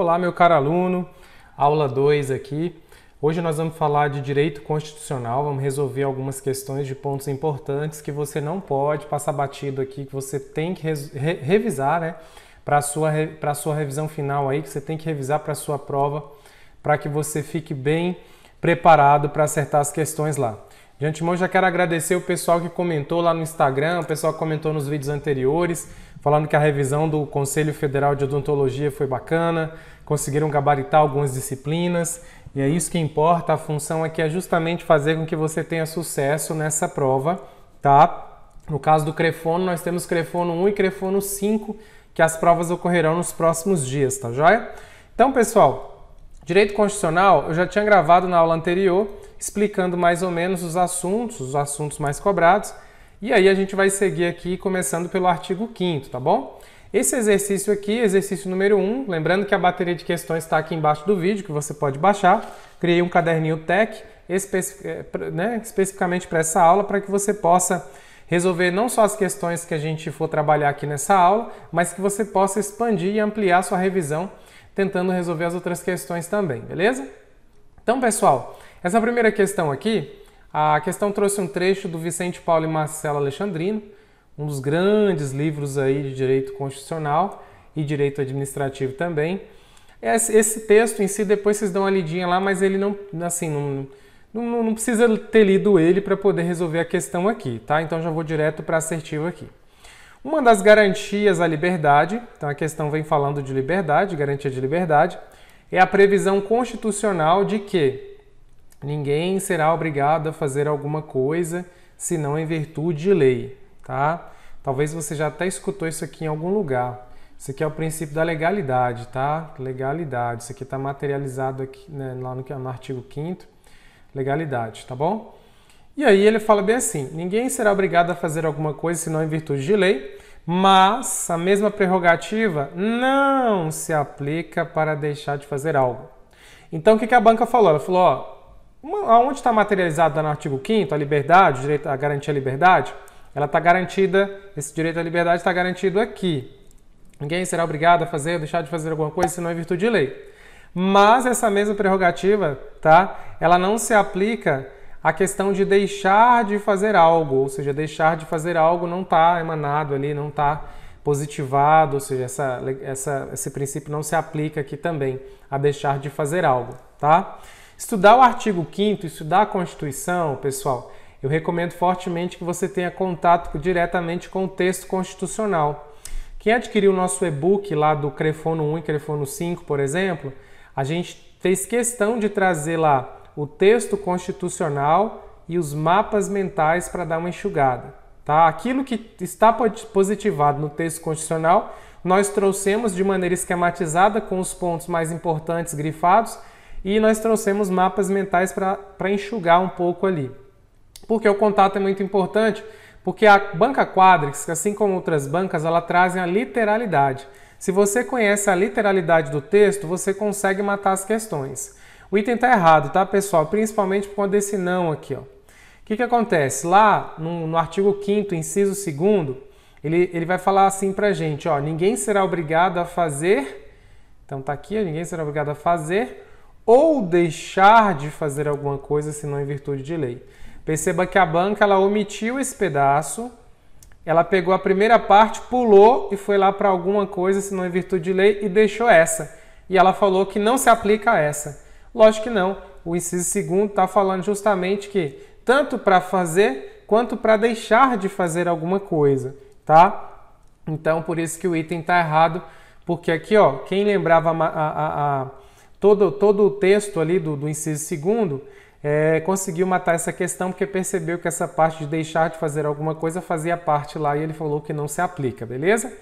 Olá, meu caro aluno, aula 2 aqui. Hoje nós vamos falar de direito constitucional, vamos resolver algumas questões de pontos importantes que você não pode passar batido aqui, que você tem que re revisar, né? Para a sua, sua revisão final aí, que você tem que revisar para a sua prova, para que você fique bem preparado para acertar as questões lá. De antemão já quero agradecer o pessoal que comentou lá no Instagram, o pessoal que comentou nos vídeos anteriores, falando que a revisão do Conselho Federal de Odontologia foi bacana, conseguiram gabaritar algumas disciplinas, e é isso que importa, a função aqui é justamente fazer com que você tenha sucesso nessa prova, tá? No caso do Crefono, nós temos Crefono 1 e Crefono 5, que as provas ocorrerão nos próximos dias, tá joia? Então, pessoal, direito constitucional, eu já tinha gravado na aula anterior, explicando mais ou menos os assuntos, os assuntos mais cobrados. E aí a gente vai seguir aqui começando pelo artigo 5 tá bom? Esse exercício aqui, exercício número 1, um, lembrando que a bateria de questões está aqui embaixo do vídeo, que você pode baixar. Criei um caderninho Tech especific, eh, né, especificamente para essa aula, para que você possa resolver não só as questões que a gente for trabalhar aqui nessa aula, mas que você possa expandir e ampliar sua revisão, tentando resolver as outras questões também, beleza? Então, pessoal, essa primeira questão aqui, a questão trouxe um trecho do Vicente Paulo e Marcelo Alexandrino, um dos grandes livros aí de direito constitucional e direito administrativo também. Esse texto em si, depois vocês dão uma lidinha lá, mas ele não, assim, não, não, não precisa ter lido ele para poder resolver a questão aqui, tá? Então já vou direto para assertivo aqui. Uma das garantias à liberdade, então a questão vem falando de liberdade, garantia de liberdade, é a previsão constitucional de que Ninguém será obrigado a fazer alguma coisa senão em virtude de lei, tá? Talvez você já até escutou isso aqui em algum lugar. Isso aqui é o princípio da legalidade, tá? Legalidade. Isso aqui está materializado aqui, né, lá no, no artigo 5 Legalidade, tá bom? E aí ele fala bem assim: ninguém será obrigado a fazer alguma coisa senão em virtude de lei, mas a mesma prerrogativa não se aplica para deixar de fazer algo. Então o que, que a banca falou? Ela falou: ó, Onde está materializada no artigo 5 a liberdade, o direito a garantir a liberdade, ela está garantida, esse direito à liberdade está garantido aqui. Ninguém será obrigado a fazer ou deixar de fazer alguma coisa, se não em virtude de lei. Mas essa mesma prerrogativa, tá? Ela não se aplica à questão de deixar de fazer algo, ou seja, deixar de fazer algo não está emanado ali, não está positivado, ou seja, essa, essa, esse princípio não se aplica aqui também a deixar de fazer algo, tá? Estudar o artigo 5 estudar a Constituição, pessoal, eu recomendo fortemente que você tenha contato diretamente com o texto constitucional. Quem adquiriu o nosso e-book lá do Crefono 1 e Crefono 5, por exemplo, a gente fez questão de trazer lá o texto constitucional e os mapas mentais para dar uma enxugada. Tá? Aquilo que está positivado no texto constitucional, nós trouxemos de maneira esquematizada com os pontos mais importantes grifados e nós trouxemos mapas mentais para enxugar um pouco ali. Porque o contato é muito importante, porque a banca Quadrix, assim como outras bancas, ela trazem a literalidade. Se você conhece a literalidade do texto, você consegue matar as questões. O item está errado, tá, pessoal? Principalmente por conta desse não aqui, ó. O que, que acontece? Lá no, no artigo 5 inciso 2 ele, ele vai falar assim pra gente, ó, ninguém será obrigado a fazer, então tá aqui, ninguém será obrigado a fazer ou deixar de fazer alguma coisa senão em virtude de lei. Perceba que a banca ela omitiu esse pedaço, ela pegou a primeira parte, pulou e foi lá para alguma coisa senão em virtude de lei e deixou essa. E ela falou que não se aplica a essa. Lógico que não. O inciso segundo está falando justamente que tanto para fazer quanto para deixar de fazer alguma coisa, tá? Então por isso que o item está errado, porque aqui ó, quem lembrava a, a, a todo, todo o texto ali do, do inciso segundo é, conseguiu matar essa questão porque percebeu que essa parte de deixar de fazer alguma coisa fazia parte lá e ele falou que não se aplica, beleza?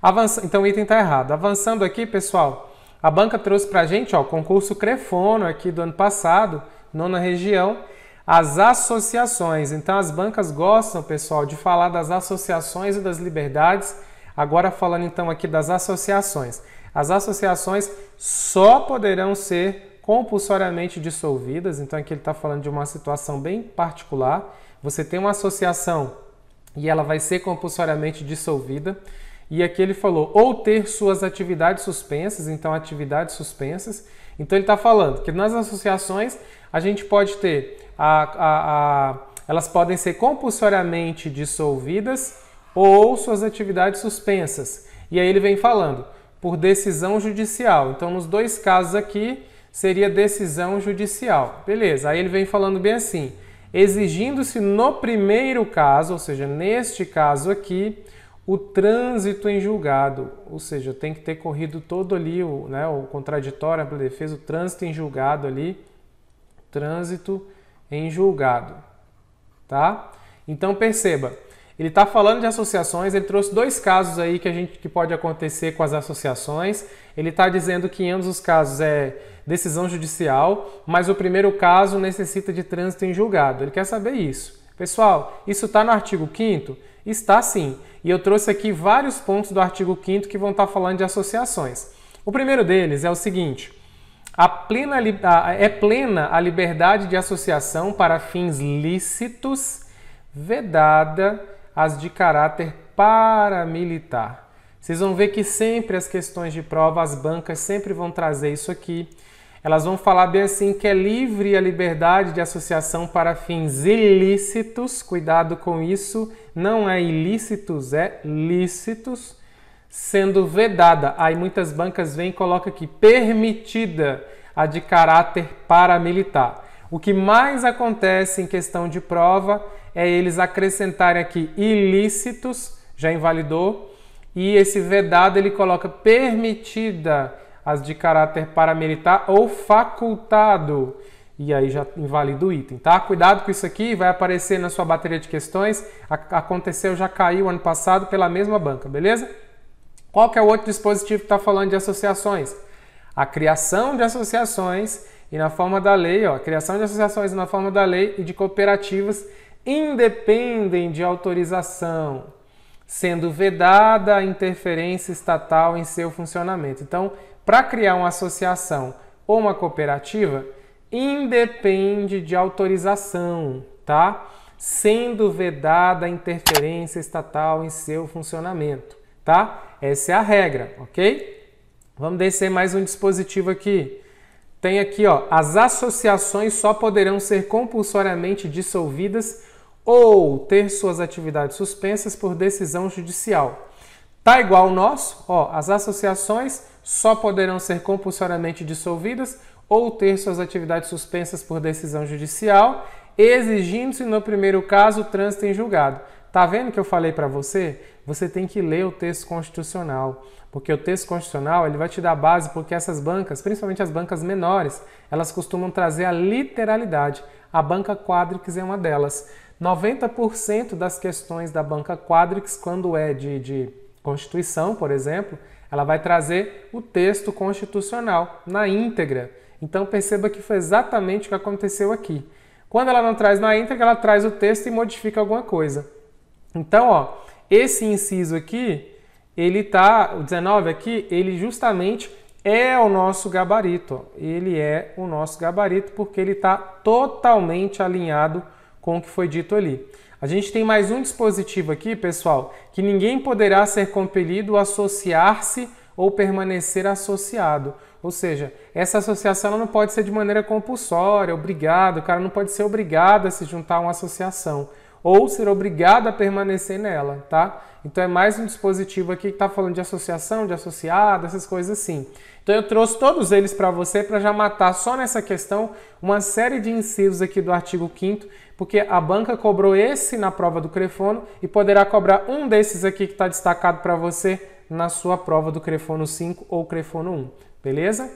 Avança... Então o item está errado. Avançando aqui, pessoal, a banca trouxe para a gente ó, o concurso Crefono aqui do ano passado, nona região, as associações. Então as bancas gostam, pessoal, de falar das associações e das liberdades. Agora falando então aqui das associações. As associações só poderão ser compulsoriamente dissolvidas, então aqui ele está falando de uma situação bem particular. Você tem uma associação e ela vai ser compulsoriamente dissolvida. E aqui ele falou, ou ter suas atividades suspensas, então atividades suspensas. Então ele está falando que nas associações a gente pode ter a, a, a, elas podem ser compulsoriamente dissolvidas ou suas atividades suspensas. E aí ele vem falando por decisão judicial. Então, nos dois casos aqui, seria decisão judicial. Beleza, aí ele vem falando bem assim: exigindo-se no primeiro caso, ou seja, neste caso aqui, o trânsito em julgado, ou seja, tem que ter corrido todo ali o, né, o contraditório, a defesa, o trânsito em julgado ali, trânsito em julgado, tá? Então perceba, ele está falando de associações, ele trouxe dois casos aí que a gente que pode acontecer com as associações. Ele está dizendo que em ambos os casos é decisão judicial, mas o primeiro caso necessita de trânsito em julgado. Ele quer saber isso. Pessoal, isso está no artigo 5 Está sim. E eu trouxe aqui vários pontos do artigo 5 que vão estar tá falando de associações. O primeiro deles é o seguinte: a plena, a, é plena a liberdade de associação para fins lícitos, vedada as de caráter paramilitar. Vocês vão ver que sempre as questões de prova, as bancas sempre vão trazer isso aqui. Elas vão falar bem assim que é livre a liberdade de associação para fins ilícitos. Cuidado com isso, não é ilícitos, é lícitos, sendo vedada. Aí muitas bancas vêm e colocam aqui permitida a de caráter paramilitar. O que mais acontece em questão de prova é eles acrescentarem aqui ilícitos, já invalidou, e esse vedado ele coloca permitida as de caráter paramilitar ou facultado. E aí já invalida o item, tá? Cuidado com isso aqui, vai aparecer na sua bateria de questões. aconteceu, já caiu ano passado pela mesma banca, beleza? Qual que é o outro dispositivo que está falando de associações? A criação de associações e na forma da lei, ó, criação de associações na forma da lei e de cooperativas independem de autorização, sendo vedada a interferência estatal em seu funcionamento. Então, para criar uma associação ou uma cooperativa, independe de autorização, tá? Sendo vedada a interferência estatal em seu funcionamento, tá? Essa é a regra, ok? Vamos descer mais um dispositivo aqui. Tem aqui, ó, as associações só poderão ser compulsoriamente dissolvidas ou ter suas atividades suspensas por decisão judicial. Tá igual o nosso, ó, as associações só poderão ser compulsoriamente dissolvidas ou ter suas atividades suspensas por decisão judicial, exigindo-se no primeiro caso o trânsito em julgado. Tá vendo que eu falei para você? você tem que ler o texto constitucional, porque o texto constitucional ele vai te dar base, porque essas bancas, principalmente as bancas menores, elas costumam trazer a literalidade. A banca Quadrix é uma delas. 90% das questões da banca Quadrix, quando é de, de Constituição, por exemplo, ela vai trazer o texto constitucional na íntegra. Então perceba que foi exatamente o que aconteceu aqui. Quando ela não traz na íntegra, ela traz o texto e modifica alguma coisa. Então, ó, esse inciso aqui, ele tá, o 19 aqui, ele justamente é o nosso gabarito. Ele é o nosso gabarito porque ele está totalmente alinhado com o que foi dito ali. A gente tem mais um dispositivo aqui, pessoal, que ninguém poderá ser compelido a associar-se ou permanecer associado. Ou seja, essa associação não pode ser de maneira compulsória, obrigado, o cara não pode ser obrigado a se juntar a uma associação ou ser obrigado a permanecer nela, tá? Então é mais um dispositivo aqui que tá falando de associação, de associado, essas coisas assim. Então eu trouxe todos eles para você para já matar só nessa questão uma série de incisos aqui do artigo 5 porque a banca cobrou esse na prova do Crefono e poderá cobrar um desses aqui que está destacado para você na sua prova do Crefono 5 ou Crefono 1, beleza?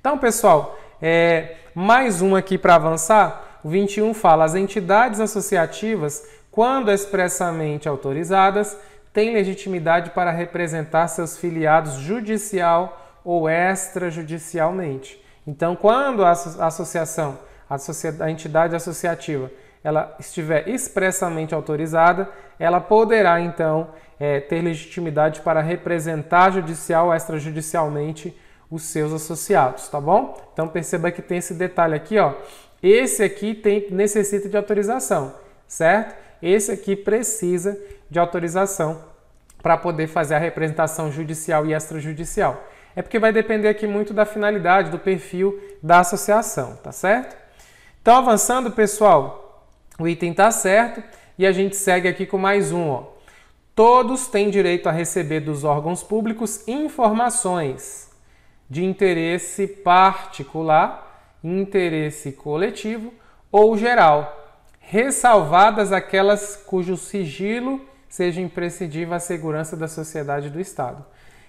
Então, pessoal, é, mais um aqui para avançar. O 21 fala: as entidades associativas, quando expressamente autorizadas, têm legitimidade para representar seus filiados judicial ou extrajudicialmente. Então, quando a associação, a, a entidade associativa, ela estiver expressamente autorizada, ela poderá então é, ter legitimidade para representar judicial ou extrajudicialmente os seus associados, tá bom? Então perceba que tem esse detalhe aqui, ó. Esse aqui tem, necessita de autorização, certo? Esse aqui precisa de autorização para poder fazer a representação judicial e extrajudicial. É porque vai depender aqui muito da finalidade, do perfil da associação, tá certo? Então, avançando, pessoal, o item tá certo e a gente segue aqui com mais um, ó. Todos têm direito a receber dos órgãos públicos informações de interesse particular interesse coletivo ou geral, ressalvadas aquelas cujo sigilo seja imprescindível à segurança da sociedade e do Estado.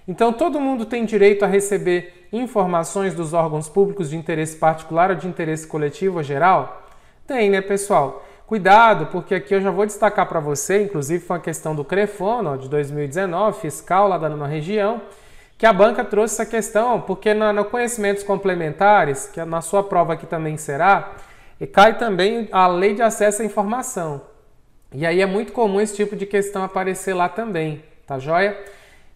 Então, todo mundo tem direito a receber informações dos órgãos públicos de interesse particular ou de interesse coletivo ou geral? Tem, né, pessoal? Cuidado, porque aqui eu já vou destacar para você, inclusive foi uma questão do CREFON, ó, de 2019, fiscal lá da nona região, que a banca trouxe essa questão, porque na, no Conhecimentos Complementares, que é na sua prova aqui também será, cai também a lei de acesso à informação. E aí é muito comum esse tipo de questão aparecer lá também, tá joia?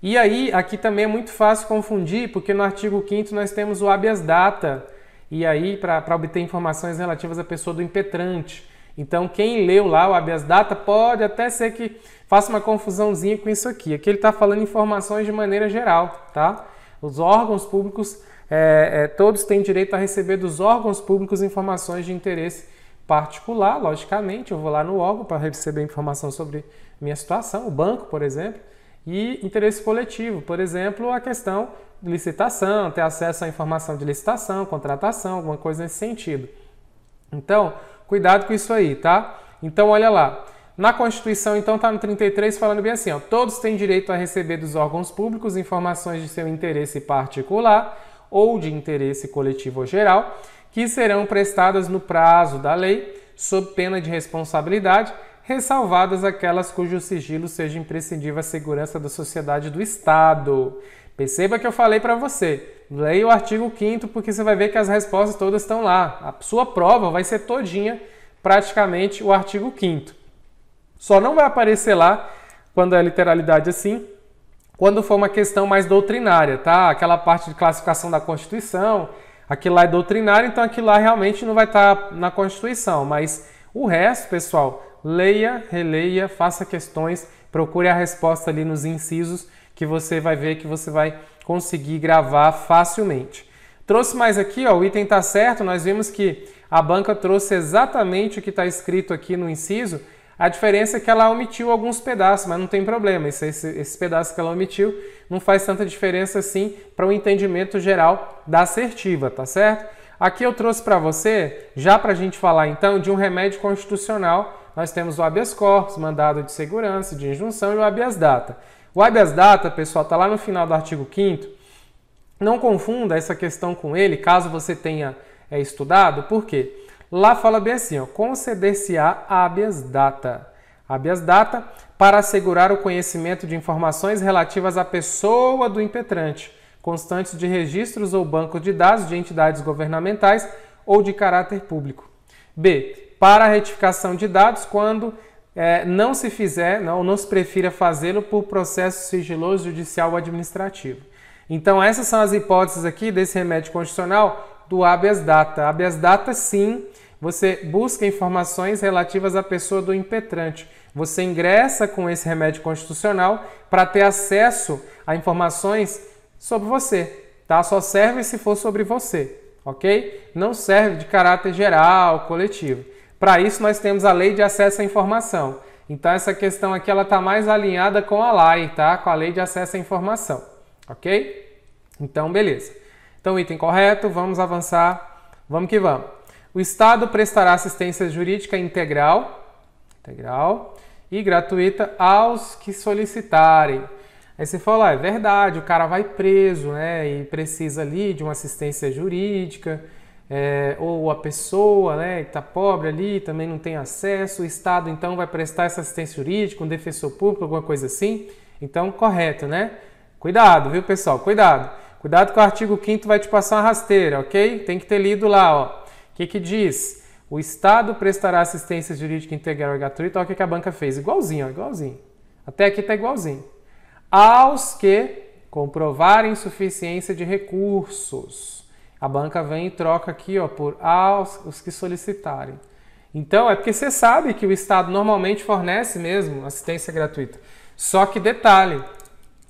E aí, aqui também é muito fácil confundir, porque no artigo 5 nós temos o habeas data, e aí para obter informações relativas à pessoa do impetrante. Então, quem leu lá o habeas data pode até ser que faça uma confusãozinha com isso aqui. Aqui ele está falando informações de maneira geral, tá? Os órgãos públicos, é, é, todos têm direito a receber dos órgãos públicos informações de interesse particular, logicamente. Eu vou lá no órgão para receber informação sobre minha situação, o banco, por exemplo, e interesse coletivo, por exemplo, a questão de licitação, ter acesso à informação de licitação, contratação, alguma coisa nesse sentido. Então, cuidado com isso aí, tá? Então, olha lá. Na Constituição, então, está no 33 falando bem assim, ó, todos têm direito a receber dos órgãos públicos informações de seu interesse particular ou de interesse coletivo ou geral, que serão prestadas no prazo da lei, sob pena de responsabilidade, ressalvadas aquelas cujo sigilo seja imprescindível à segurança da sociedade e do Estado. Perceba que eu falei para você. Leia o artigo 5 porque você vai ver que as respostas todas estão lá. A sua prova vai ser todinha praticamente o artigo 5 Só não vai aparecer lá quando é literalidade assim, quando for uma questão mais doutrinária, tá? Aquela parte de classificação da Constituição, aquilo lá é doutrinário, então aquilo lá realmente não vai estar tá na Constituição, mas o resto, pessoal, leia, releia, faça questões, procure a resposta ali nos incisos que você vai ver que você vai conseguir gravar facilmente. Trouxe mais aqui, ó, o item está certo, nós vimos que a banca trouxe exatamente o que está escrito aqui no inciso, a diferença é que ela omitiu alguns pedaços, mas não tem problema. Esse, esse, esse pedaço que ela omitiu não faz tanta diferença assim para o entendimento geral da assertiva, tá certo? Aqui eu trouxe para você, já para a gente falar então, de um remédio constitucional. Nós temos o habeas corpus, mandado de segurança, de injunção e o habeas data. O habeas data, pessoal, está lá no final do artigo 5 Não confunda essa questão com ele, caso você tenha é, estudado, por quê? Lá fala bem assim, conceder-se-á habeas data. Habeas data para assegurar o conhecimento de informações relativas à pessoa do impetrante, constantes de registros ou banco de dados de entidades governamentais ou de caráter público. B. Para a retificação de dados quando é, não se fizer, não, não se prefira fazê-lo por processo sigiloso, judicial ou administrativo. Então, essas são as hipóteses aqui desse remédio constitucional do habeas data. Habeas data, sim, você busca informações relativas à pessoa do impetrante. Você ingressa com esse remédio constitucional para ter acesso a informações sobre você, tá? Só serve se for sobre você, ok? Não serve de caráter geral, coletivo. Para isso, nós temos a Lei de Acesso à Informação. Então, essa questão aqui ela está mais alinhada com a LAI, tá? com a Lei de Acesso à Informação. Ok? Então, beleza. Então, item correto, vamos avançar. Vamos que vamos. O Estado prestará assistência jurídica integral, integral e gratuita aos que solicitarem. Aí você fala, ah, é verdade, o cara vai preso, né? E precisa ali de uma assistência jurídica. É, ou a pessoa né, que está pobre ali, também não tem acesso, o Estado então vai prestar essa assistência jurídica, um defensor público, alguma coisa assim. Então, correto, né? Cuidado, viu pessoal? Cuidado. Cuidado que o artigo 5 vai te passar uma rasteira, ok? Tem que ter lido lá, ó. O que, que diz? O Estado prestará assistência jurídica integral e gratuita. Olha o que, que a banca fez. Igualzinho, ó, igualzinho. Até aqui tá igualzinho. Aos que comprovarem insuficiência de recursos a banca vem e troca aqui ó, por aos os que solicitarem. Então, é porque você sabe que o Estado normalmente fornece mesmo assistência gratuita. Só que detalhe,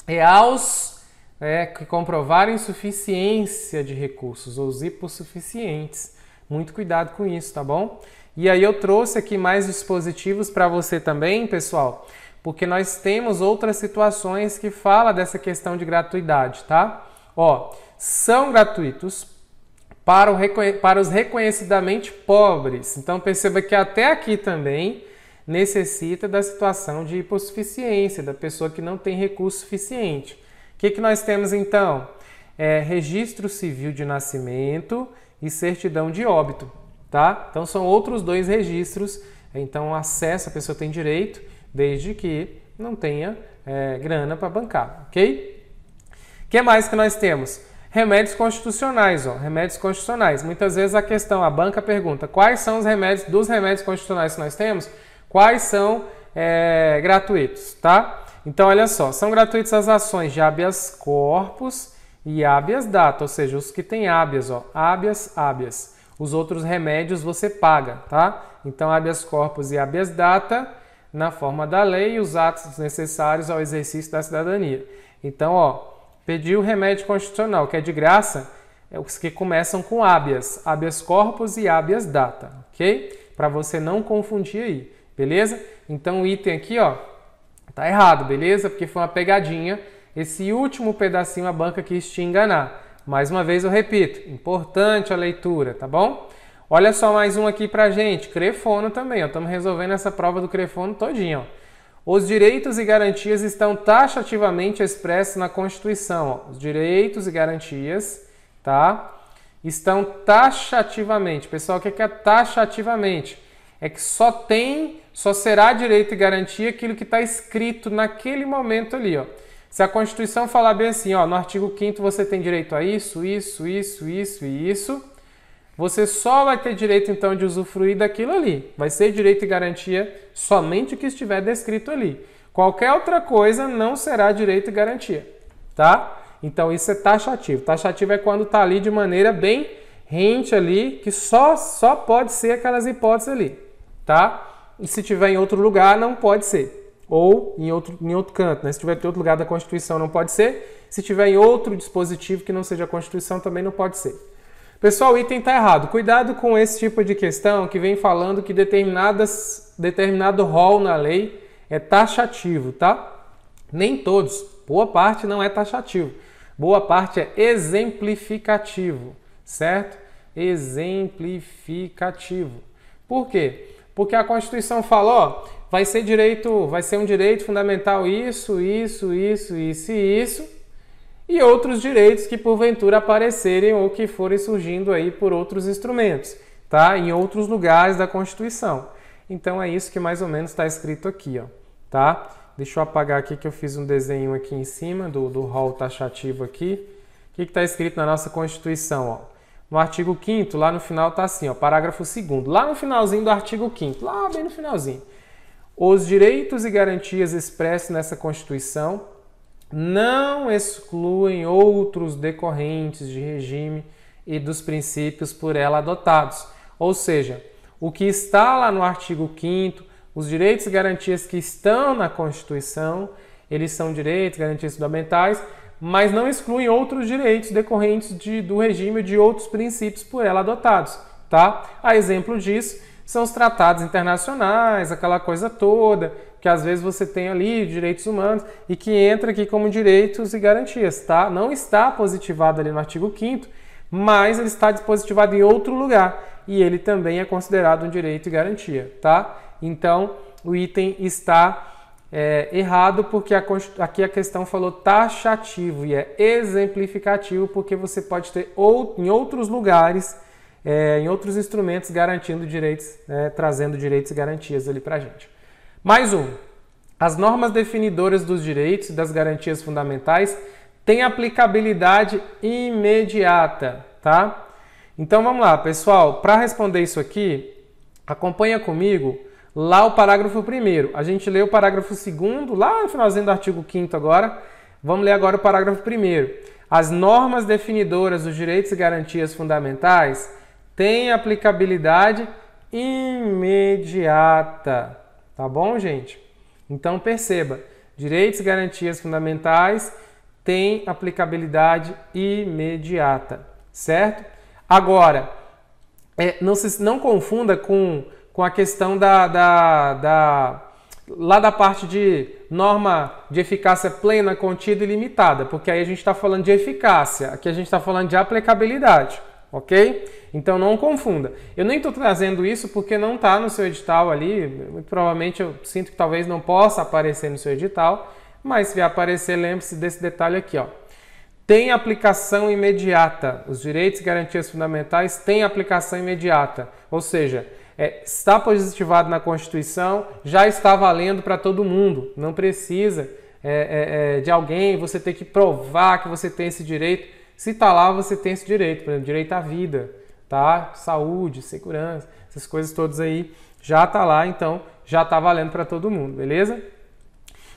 é aos é, que comprovarem suficiência de recursos, ou os hipossuficientes. Muito cuidado com isso, tá bom? E aí eu trouxe aqui mais dispositivos para você também, pessoal, porque nós temos outras situações que fala dessa questão de gratuidade, tá? Ó, são gratuitos para, o, para os reconhecidamente pobres. Então perceba que até aqui também necessita da situação de hipossuficiência, da pessoa que não tem recurso suficiente. O que, que nós temos então? É, registro civil de nascimento e certidão de óbito, tá? Então são outros dois registros. Então acesso a pessoa tem direito, desde que não tenha é, grana para bancar, ok? O que mais que nós temos? remédios constitucionais, ó, remédios constitucionais. Muitas vezes a questão, a banca pergunta quais são os remédios, dos remédios constitucionais que nós temos, quais são é, gratuitos, tá? Então, olha só, são gratuitas as ações de habeas corpus e habeas data, ou seja, os que têm habeas, ó, habeas, habeas. Os outros remédios você paga, tá? Então, habeas corpus e habeas data na forma da lei e os atos necessários ao exercício da cidadania. Então, ó, Pediu remédio constitucional, que é de graça, é os que começam com habeas, habeas corpus e habeas data, ok? Para você não confundir aí, beleza? Então o item aqui, ó, tá errado, beleza? Porque foi uma pegadinha. Esse último pedacinho a banca quis te enganar. Mais uma vez eu repito, importante a leitura, tá bom? Olha só mais um aqui pra gente, crefono também, ó. Estamos resolvendo essa prova do crefono todinho, ó. Os direitos e garantias estão taxativamente expressos na Constituição. Os direitos e garantias, tá? Estão taxativamente. Pessoal, o é que é taxativamente? É que só tem, só será direito e garantia aquilo que está escrito naquele momento ali, ó. Se a Constituição falar bem assim, ó, no artigo 5 você tem direito a isso, isso, isso, isso e isso, você só vai ter direito então de usufruir daquilo ali. Vai ser direito e garantia somente o que estiver descrito ali. Qualquer outra coisa não será direito e garantia, tá? Então isso é taxativo. Taxativo é quando está ali de maneira bem rente ali, que só só pode ser aquelas hipóteses ali, tá? E se tiver em outro lugar não pode ser. Ou em outro, em outro canto, né? Se tiver em outro lugar da Constituição não pode ser. Se tiver em outro dispositivo que não seja a Constituição também não pode ser. Pessoal, o item está errado. Cuidado com esse tipo de questão que vem falando que determinadas, determinado rol na lei é taxativo, tá? Nem todos, boa parte não é taxativo. Boa parte é exemplificativo, certo? Exemplificativo. Por quê? Porque a Constituição fala, ó, vai ser direito, vai ser um direito fundamental isso, isso, isso, isso e isso e outros direitos que porventura aparecerem ou que forem surgindo aí por outros instrumentos, tá? Em outros lugares da Constituição. Então é isso que mais ou menos está escrito aqui, ó, tá? Deixa eu apagar aqui que eu fiz um desenho aqui em cima do, do rol taxativo aqui. O que está escrito na nossa Constituição, ó? No artigo 5 lá no final tá assim, ó, parágrafo 2 Lá no finalzinho do artigo 5 lá bem no finalzinho. Os direitos e garantias expressos nessa Constituição não excluem outros decorrentes de regime e dos princípios por ela adotados. Ou seja, o que está lá no artigo 5 os direitos e garantias que estão na Constituição, eles são direitos, garantias fundamentais, mas não excluem outros direitos decorrentes de, do regime de outros princípios por ela adotados, tá? A exemplo disso são os tratados internacionais, aquela coisa toda, que às vezes você tem ali direitos humanos e que entra aqui como direitos e garantias, tá? Não está positivado ali no artigo 5 mas ele está dispositivado em outro lugar e ele também é considerado um direito e garantia, tá? Então, o item está é, errado porque a, aqui a questão falou taxativo e é exemplificativo porque você pode ter ou, em outros lugares, é, em outros instrumentos, garantindo direitos, né, trazendo direitos e garantias ali para gente. Mais um. As normas definidoras dos direitos e das garantias fundamentais têm aplicabilidade imediata, tá? Então vamos lá, pessoal, para responder isso aqui, acompanha comigo lá o parágrafo 1 A gente lê o parágrafo 2 lá no finalzinho do artigo 5 agora. Vamos ler agora o parágrafo 1 As normas definidoras dos direitos e garantias fundamentais têm aplicabilidade imediata, Tá bom, gente? Então perceba, direitos e garantias fundamentais têm aplicabilidade imediata, certo? Agora, é, não se não confunda com, com a questão da, da, da lá da parte de norma de eficácia plena, contida e limitada, porque aí a gente está falando de eficácia, aqui a gente está falando de aplicabilidade ok? Então não confunda. Eu nem estou trazendo isso porque não está no seu edital ali, provavelmente eu sinto que talvez não possa aparecer no seu edital, mas se vier aparecer, lembre-se desse detalhe aqui, ó. Tem aplicação imediata. Os direitos e garantias fundamentais têm aplicação imediata. Ou seja, é, está positivado na Constituição, já está valendo para todo mundo. Não precisa é, é, é, de alguém você ter que provar que você tem esse direito se tá lá, você tem esse direito, por exemplo, direito à vida, tá? Saúde, segurança, essas coisas todas aí já tá lá, então já tá valendo para todo mundo, beleza?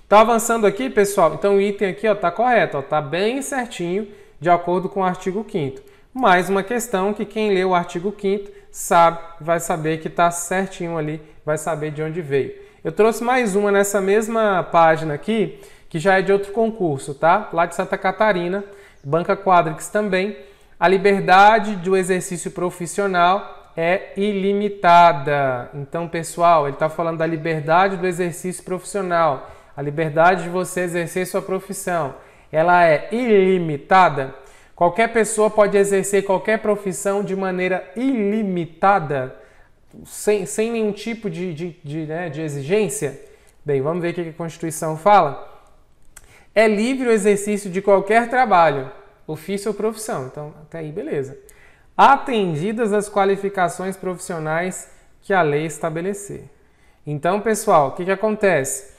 Tá avançando aqui, pessoal. Então o item aqui, ó, tá correto, ó, tá bem certinho de acordo com o artigo 5 mais uma questão que quem lê o artigo 5 sabe, vai saber que está certinho ali, vai saber de onde veio. Eu trouxe mais uma nessa mesma página aqui, que já é de outro concurso, tá? Lá de Santa Catarina, Banca Quadrix também. A liberdade do exercício profissional é ilimitada. Então, pessoal, ele está falando da liberdade do exercício profissional, a liberdade de você exercer sua profissão. Ela é ilimitada. Qualquer pessoa pode exercer qualquer profissão de maneira ilimitada, sem, sem nenhum tipo de, de, de, né, de exigência. Bem, vamos ver o que a Constituição fala. É livre o exercício de qualquer trabalho, ofício ou profissão. Então, até aí, beleza. Atendidas as qualificações profissionais que a lei estabelecer. Então, pessoal, o que, que acontece?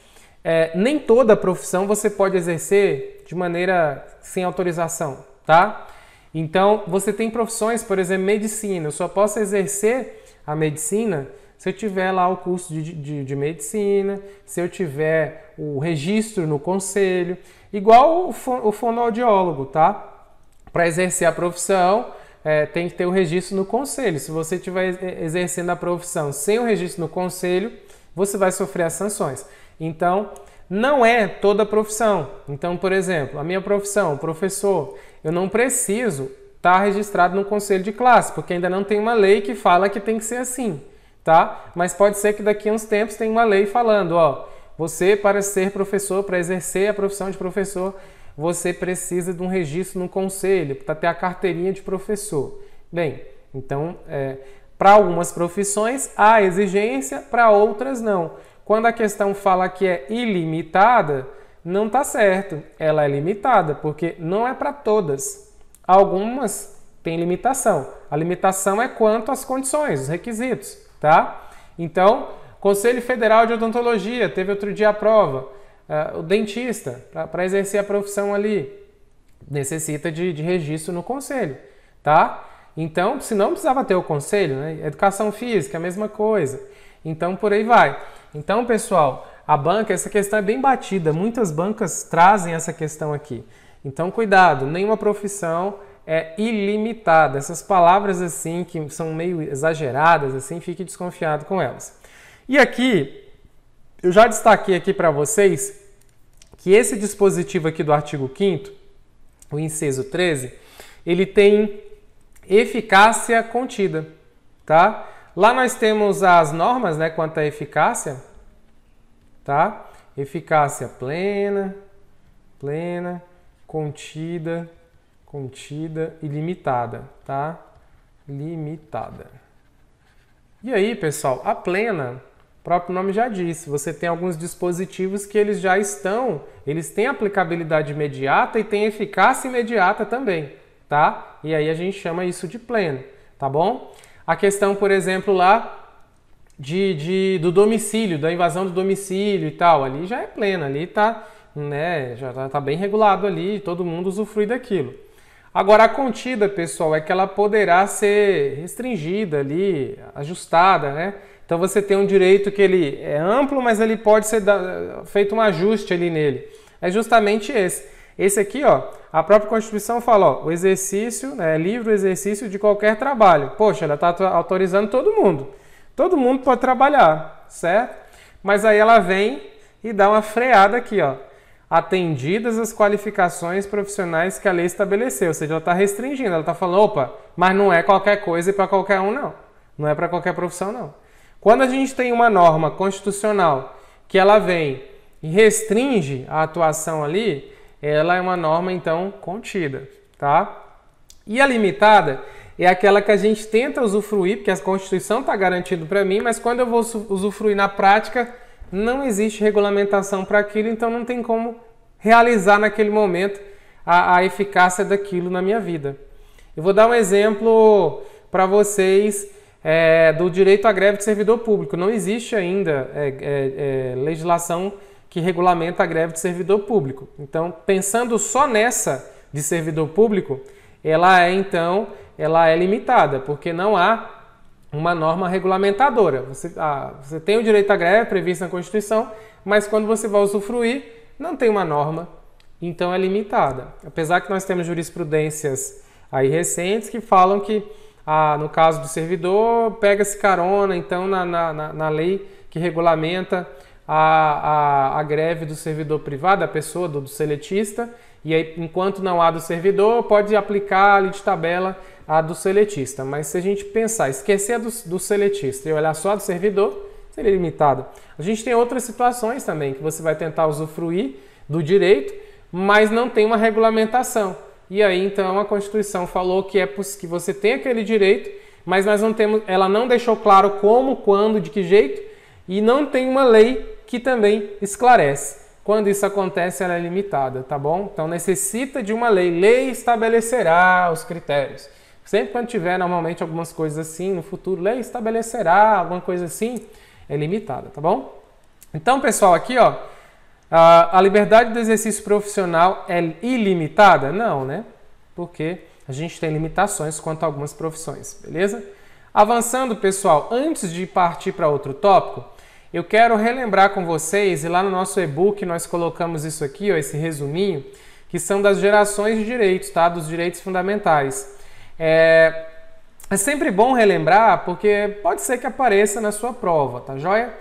É, nem toda profissão você pode exercer de maneira sem autorização, tá? Então, você tem profissões, por exemplo, medicina. Eu só posso exercer a medicina se eu tiver lá o curso de, de, de medicina, se eu tiver o registro no conselho, igual o, o fonoaudiólogo, tá? Para exercer a profissão, é, tem que ter o registro no conselho. Se você estiver é, exercendo a profissão sem o registro no conselho, você vai sofrer as sanções. Então, não é toda profissão. Então, por exemplo, a minha profissão, professor, eu não preciso estar tá registrado no conselho de classe, porque ainda não tem uma lei que fala que tem que ser assim tá? Mas pode ser que daqui a uns tempos tenha uma lei falando, ó, você para ser professor, para exercer a profissão de professor, você precisa de um registro no conselho, para ter a carteirinha de professor. Bem, então, é, para algumas profissões há exigência, para outras não. Quando a questão fala que é ilimitada, não está certo. Ela é limitada, porque não é para todas. Algumas têm limitação. A limitação é quanto às condições, os requisitos tá? Então, Conselho Federal de Odontologia, teve outro dia a prova. Uh, o dentista, para exercer a profissão ali, necessita de, de registro no conselho, tá? Então, se não precisava ter o conselho, né? Educação física, a mesma coisa. Então, por aí vai. Então, pessoal, a banca, essa questão é bem batida. Muitas bancas trazem essa questão aqui. Então, cuidado, nenhuma profissão é ilimitada. Essas palavras assim que são meio exageradas assim, fique desconfiado com elas. E aqui eu já destaquei aqui para vocês que esse dispositivo aqui do artigo 5 o inciso 13, ele tem eficácia contida, tá? Lá nós temos as normas, né, quanto à eficácia, tá? Eficácia plena, plena, contida, contida e limitada, tá? Limitada. E aí, pessoal, a plena, o próprio nome já disse, você tem alguns dispositivos que eles já estão, eles têm aplicabilidade imediata e têm eficácia imediata também, tá? E aí a gente chama isso de pleno, tá bom? A questão, por exemplo, lá de, de, do domicílio, da invasão do domicílio e tal, ali já é plena, ali tá, né, já tá, tá bem regulado ali, todo mundo usufrui daquilo. Agora, a contida, pessoal, é que ela poderá ser restringida ali, ajustada, né? Então você tem um direito que ele é amplo, mas ele pode ser da... feito um ajuste ali nele. É justamente esse. Esse aqui, ó, a própria Constituição fala, ó, o exercício, né, é livre o exercício de qualquer trabalho. Poxa, ela está autorizando todo mundo. Todo mundo pode trabalhar, certo? Mas aí ela vem e dá uma freada aqui, ó atendidas as qualificações profissionais que a lei estabeleceu. Ou seja, ela está restringindo, ela está falando, opa, mas não é qualquer coisa e para qualquer um, não. Não é para qualquer profissão, não. Quando a gente tem uma norma constitucional que ela vem e restringe a atuação ali, ela é uma norma, então, contida, tá? E a limitada é aquela que a gente tenta usufruir, porque a Constituição está garantindo para mim, mas quando eu vou usufruir na prática, não existe regulamentação para aquilo, então não tem como realizar naquele momento a, a eficácia daquilo na minha vida. Eu vou dar um exemplo para vocês é, do direito à greve de servidor público. Não existe ainda é, é, é, legislação que regulamenta a greve de servidor público. Então, pensando só nessa de servidor público, ela é então ela é limitada, porque não há uma norma regulamentadora. Você, ah, você tem o direito à greve é previsto na Constituição, mas quando você vai usufruir, não tem uma norma, então é limitada. Apesar que nós temos jurisprudências aí recentes que falam que, ah, no caso do servidor, pega-se carona, então, na, na, na lei que regulamenta a, a, a, greve do servidor privado, a pessoa, do, do seletista, e aí, enquanto não há do servidor, pode aplicar ali de tabela a do seletista. Mas se a gente pensar, esquecer a do, do seletista e olhar só a do servidor, seria limitado. A gente tem outras situações também que você vai tentar usufruir do direito, mas não tem uma regulamentação. E aí então a Constituição falou que é que você tem aquele direito, mas nós não temos, ela não deixou claro como, quando, de que jeito, e não tem uma lei que também esclarece. Quando isso acontece, ela é limitada, tá bom? Então necessita de uma lei. Lei estabelecerá os critérios. Sempre quando tiver normalmente algumas coisas assim no futuro, lei estabelecerá alguma coisa assim, é limitada, tá bom? Então, pessoal, aqui ó, a liberdade do exercício profissional é ilimitada? Não, né? Porque a gente tem limitações quanto a algumas profissões, beleza? Avançando, pessoal, antes de partir para outro tópico, eu quero relembrar com vocês, e lá no nosso e-book nós colocamos isso aqui, ó, esse resuminho, que são das gerações de direitos, tá? Dos direitos fundamentais. É, é sempre bom relembrar porque pode ser que apareça na sua prova, tá joia?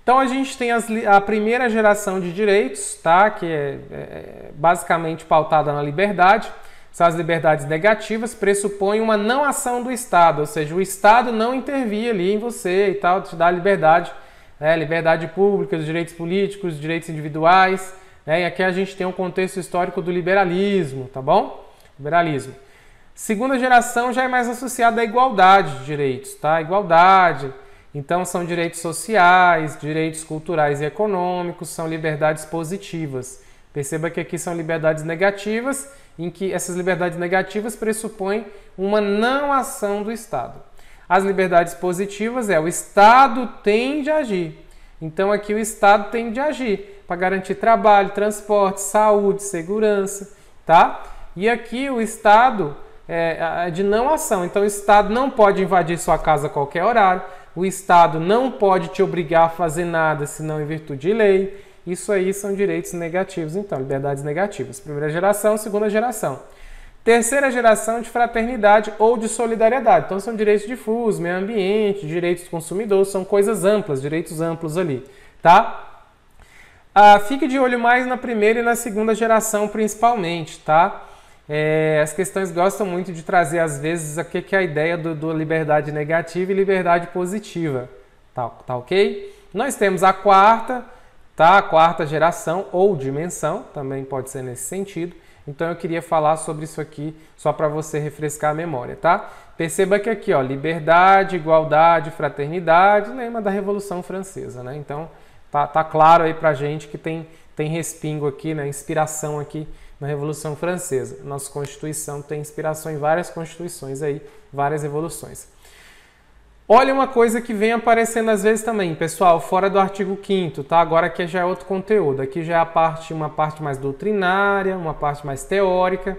Então a gente tem as, a primeira geração de direitos, tá? Que é, é, é basicamente pautada na liberdade. São as liberdades negativas, pressupõem uma não ação do Estado, ou seja, o Estado não intervir ali em você e tal, te dá liberdade, né? liberdade pública, os direitos políticos, os direitos individuais. Né? E aqui a gente tem um contexto histórico do liberalismo, tá bom? Liberalismo. Segunda geração já é mais associada à igualdade de direitos, tá? Igualdade. Então são direitos sociais, direitos culturais e econômicos, são liberdades positivas. Perceba que aqui são liberdades negativas, em que essas liberdades negativas pressupõem uma não ação do Estado. As liberdades positivas é o Estado tem de agir. Então aqui o Estado tem de agir para garantir trabalho, transporte, saúde, segurança, tá? E aqui o Estado é, de não ação. Então o Estado não pode invadir sua casa a qualquer horário, o Estado não pode te obrigar a fazer nada senão em virtude de lei. Isso aí são direitos negativos, então, liberdades negativas. Primeira geração, segunda geração. Terceira geração de fraternidade ou de solidariedade. Então são direitos difusos, meio ambiente, direitos do consumidor, são coisas amplas, direitos amplos ali, tá? Ah, fique de olho mais na primeira e na segunda geração principalmente, tá? É, as questões gostam muito de trazer, às vezes, o que é a ideia do, do, liberdade negativa e liberdade positiva. Tá, tá ok? Nós temos a quarta, tá? A quarta geração ou dimensão, também pode ser nesse sentido. Então eu queria falar sobre isso aqui só para você refrescar a memória, tá? Perceba que aqui, ó, liberdade, igualdade, fraternidade, lema da Revolução Francesa, né? Então tá, tá claro aí pra gente que tem, tem respingo aqui, né? Inspiração aqui na Revolução Francesa. Nossa Constituição tem inspiração em várias constituições aí, várias revoluções. Olha uma coisa que vem aparecendo às vezes também, pessoal, fora do artigo 5 tá? Agora aqui já é outro conteúdo. Aqui já é a parte, uma parte mais doutrinária, uma parte mais teórica,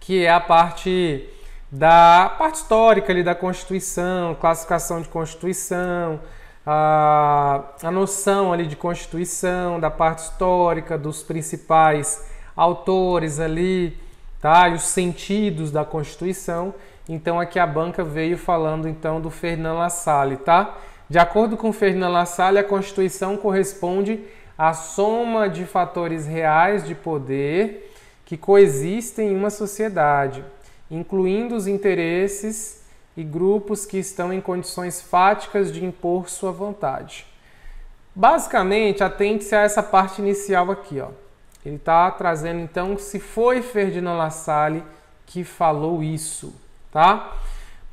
que é a parte da parte histórica ali da Constituição, classificação de Constituição, a, a noção ali de Constituição, da parte histórica, dos principais autores ali, tá? E os sentidos da Constituição. Então aqui a banca veio falando então do Fernando Lassalle, tá? De acordo com Fernando Lassalle, a Constituição corresponde à soma de fatores reais de poder que coexistem em uma sociedade, incluindo os interesses e grupos que estão em condições fáticas de impor sua vontade. Basicamente, atente-se a essa parte inicial aqui, ó. Ele está trazendo então se foi Ferdinand Lassalle que falou isso, tá?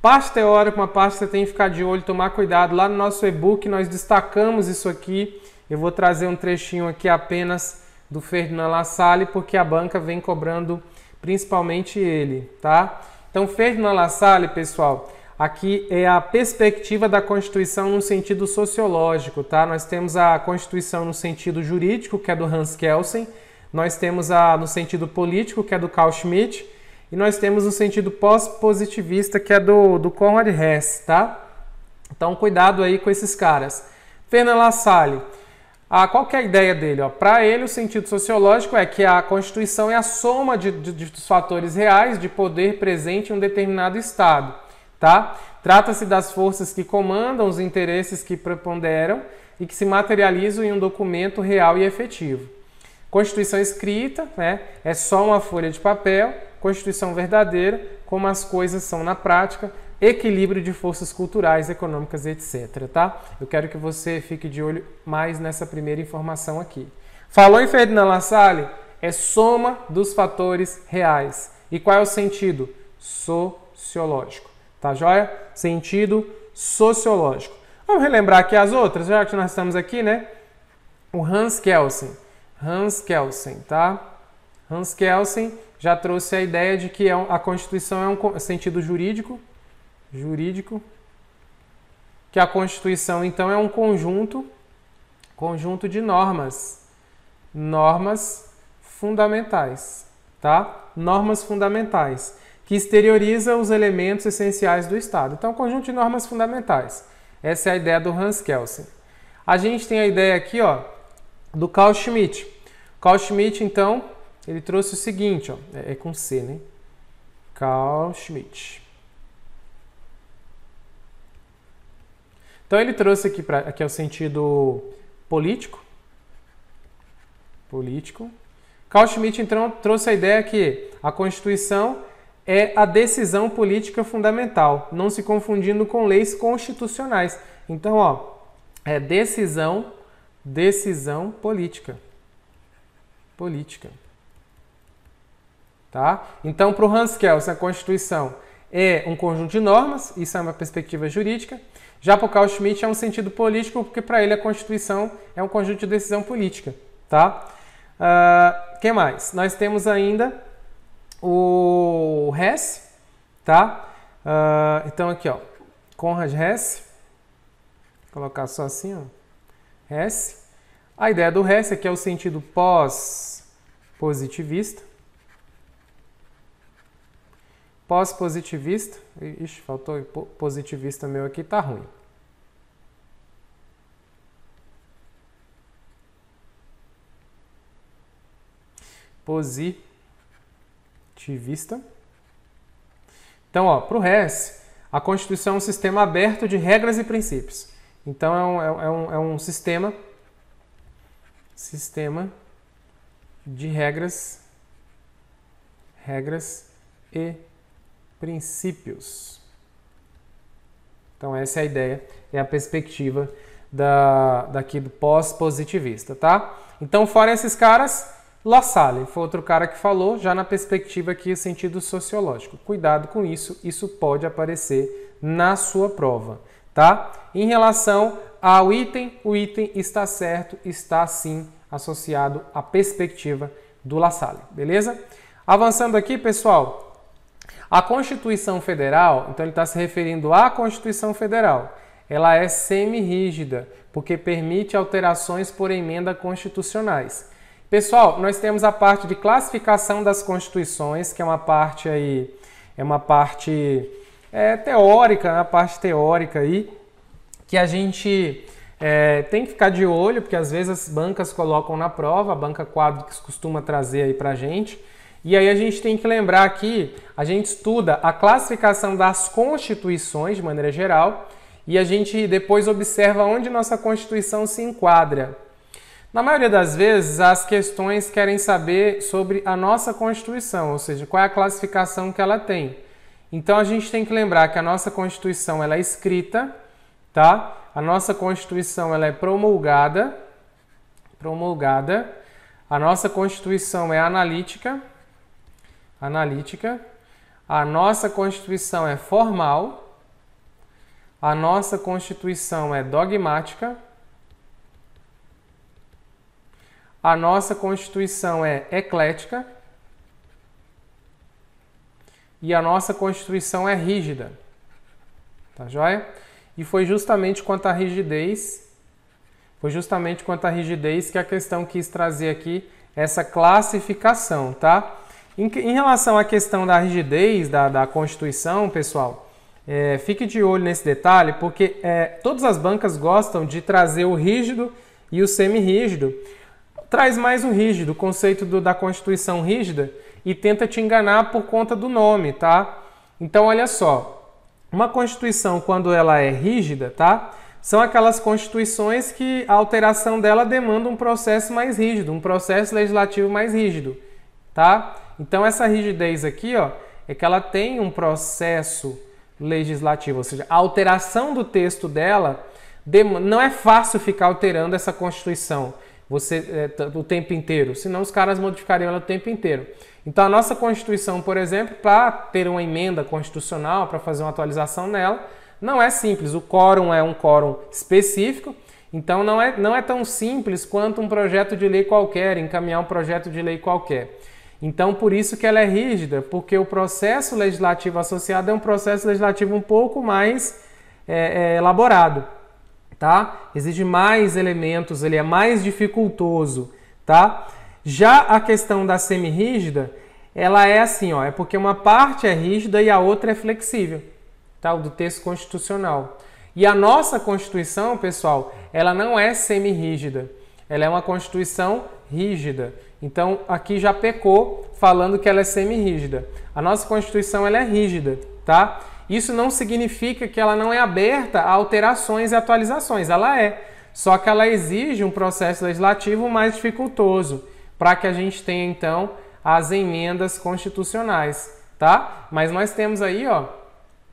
Parte teórica, uma parte você tem que ficar de olho, tomar cuidado. Lá no nosso e-book nós destacamos isso aqui. Eu vou trazer um trechinho aqui apenas do Ferdinand Lassalle, porque a banca vem cobrando principalmente ele, tá? Então, Ferdinand Lassalle, pessoal, aqui é a perspectiva da Constituição no sentido sociológico, tá? Nós temos a Constituição no sentido jurídico, que é do Hans Kelsen, nós temos a, no sentido político, que é do Carl Schmitt, e nós temos o sentido pós-positivista, que é do, do Conrad Hess, tá? Então, cuidado aí com esses caras. Fernand Lassalle, ah, qual que é a ideia dele? Para ele, o sentido sociológico é que a Constituição é a soma de, de, de dos fatores reais de poder presente em um determinado Estado. Tá? Trata-se das forças que comandam os interesses que preponderam e que se materializam em um documento real e efetivo. Constituição escrita, né? É só uma folha de papel. Constituição verdadeira, como as coisas são na prática, equilíbrio de forças culturais, econômicas, etc. Tá? Eu quero que você fique de olho mais nessa primeira informação aqui. Falou em Ferdinand Lassalle? É soma dos fatores reais. E qual é o sentido? Sociológico. Tá joia? Sentido sociológico. Vamos relembrar aqui as outras, já que nós estamos aqui, né? O Hans Kelsen Hans Kelsen, tá? Hans Kelsen já trouxe a ideia de que é a Constituição é um sentido jurídico, jurídico, que a Constituição então é um conjunto, conjunto de normas, normas fundamentais, tá? Normas fundamentais que exterioriza os elementos essenciais do Estado. Então, conjunto de normas fundamentais. Essa é a ideia do Hans Kelsen. A gente tem a ideia aqui, ó, do Carl Schmitt. Carl Schmitt, então, ele trouxe o seguinte, ó, é, é com C, né? Carl Schmitt. Então ele trouxe aqui para aqui é o sentido político, político. Carl Schmitt então trouxe a ideia que a Constituição é a decisão política fundamental, não se confundindo com leis constitucionais. Então, ó, é decisão decisão política. Política. Tá? Então, para o Hans Kelsen, a Constituição é um conjunto de normas, isso é uma perspectiva jurídica. Já para o Carl Schmitt é um sentido político, porque para ele a Constituição é um conjunto de decisão política. Tá? Uh, que mais? Nós temos ainda o Hess, tá? Uh, então aqui, ó, Conrad Hess, Vou colocar só assim, ó. Hess. A ideia do Hess é que é o sentido pós-positivista. Pós-positivista. Ixi, faltou positivista meu aqui, tá ruim. Positivista. Então, ó, para o Hess, a Constituição é um sistema aberto de regras e princípios. Então é um, é, é um, é um sistema, sistema de regras, regras e princípios. Então essa é a ideia, é a perspectiva da, daqui do pós-positivista, tá? Então fora esses caras, La Salle foi outro cara que falou, já na perspectiva aqui o sentido sociológico. Cuidado com isso, isso pode aparecer na sua prova tá? Em relação ao item, o item está certo, está sim associado à perspectiva do La Salle, beleza? Avançando aqui, pessoal, a Constituição Federal, então ele está se referindo à Constituição Federal, ela é semi-rígida, porque permite alterações por emenda constitucionais. Pessoal, nós temos a parte de classificação das constituições, que é uma parte aí, é uma parte é, teórica, né? a parte teórica aí, que a gente é, tem que ficar de olho, porque às vezes as bancas colocam na prova, a banca quadro que costuma trazer aí para gente. E aí a gente tem que lembrar que a gente estuda a classificação das constituições de maneira geral e a gente depois observa onde nossa constituição se enquadra. Na maioria das vezes, as questões querem saber sobre a nossa constituição, ou seja, qual é a classificação que ela tem. Então a gente tem que lembrar que a nossa Constituição ela é escrita, tá? A nossa Constituição ela é promulgada, promulgada. A nossa Constituição é analítica, analítica. A nossa Constituição é formal. A nossa Constituição é dogmática. A nossa Constituição é eclética e a nossa Constituição é rígida. Tá joia? E foi justamente quanto à rigidez, foi justamente quanto à rigidez que a questão quis trazer aqui essa classificação, tá? Em, em relação à questão da rigidez da, da Constituição, pessoal, é, fique de olho nesse detalhe, porque é, todas as bancas gostam de trazer o rígido e o semi-rígido. Traz mais o rígido, o conceito do, da Constituição rígida, e tenta te enganar por conta do nome, tá? Então olha só, uma constituição quando ela é rígida, tá? São aquelas constituições que a alteração dela demanda um processo mais rígido, um processo legislativo mais rígido, tá? Então essa rigidez aqui, ó, é que ela tem um processo legislativo, ou seja, a alteração do texto dela não é fácil ficar alterando essa Constituição você é, o tempo inteiro, senão os caras modificariam ela o tempo inteiro. Então a nossa Constituição, por exemplo, para ter uma emenda constitucional, para fazer uma atualização nela, não é simples. O quórum é um quórum específico, então não é, não é tão simples quanto um projeto de lei qualquer, encaminhar um projeto de lei qualquer. Então por isso que ela é rígida, porque o processo legislativo associado é um processo legislativo um pouco mais é, é, elaborado tá? Exige mais elementos, ele é mais dificultoso, tá? Já a questão da semirrígida, ela é assim, ó, é porque uma parte é rígida e a outra é flexível, tá? O do texto constitucional. E a nossa Constituição, pessoal, ela não é semirrígida. Ela é uma Constituição rígida. Então, aqui já pecou falando que ela é semirrígida. A nossa Constituição ela é rígida, tá? Isso não significa que ela não é aberta a alterações e atualizações, ela é. Só que ela exige um processo legislativo mais dificultoso para que a gente tenha então as emendas constitucionais, tá? Mas nós temos aí, ó,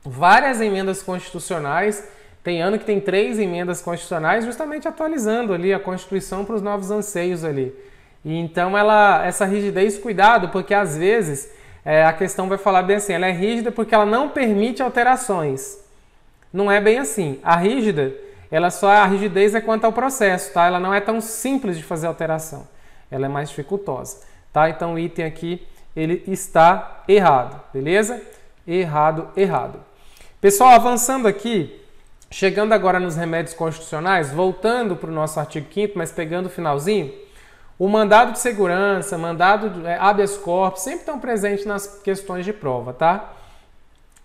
várias emendas constitucionais. Tem ano que tem três emendas constitucionais, justamente atualizando ali a Constituição para os novos anseios ali. E então ela, essa rigidez, cuidado, porque às vezes é, a questão vai falar bem assim: ela é rígida porque ela não permite alterações. Não é bem assim. A rígida, ela só a rigidez é quanto ao processo, tá? Ela não é tão simples de fazer alteração. Ela é mais dificultosa, tá? Então o item aqui ele está errado, beleza? Errado, errado. Pessoal, avançando aqui, chegando agora nos remédios constitucionais, voltando para o nosso artigo 5 mas pegando o finalzinho, o mandado de segurança, mandado de é, habeas corpus, sempre estão presentes nas questões de prova, tá?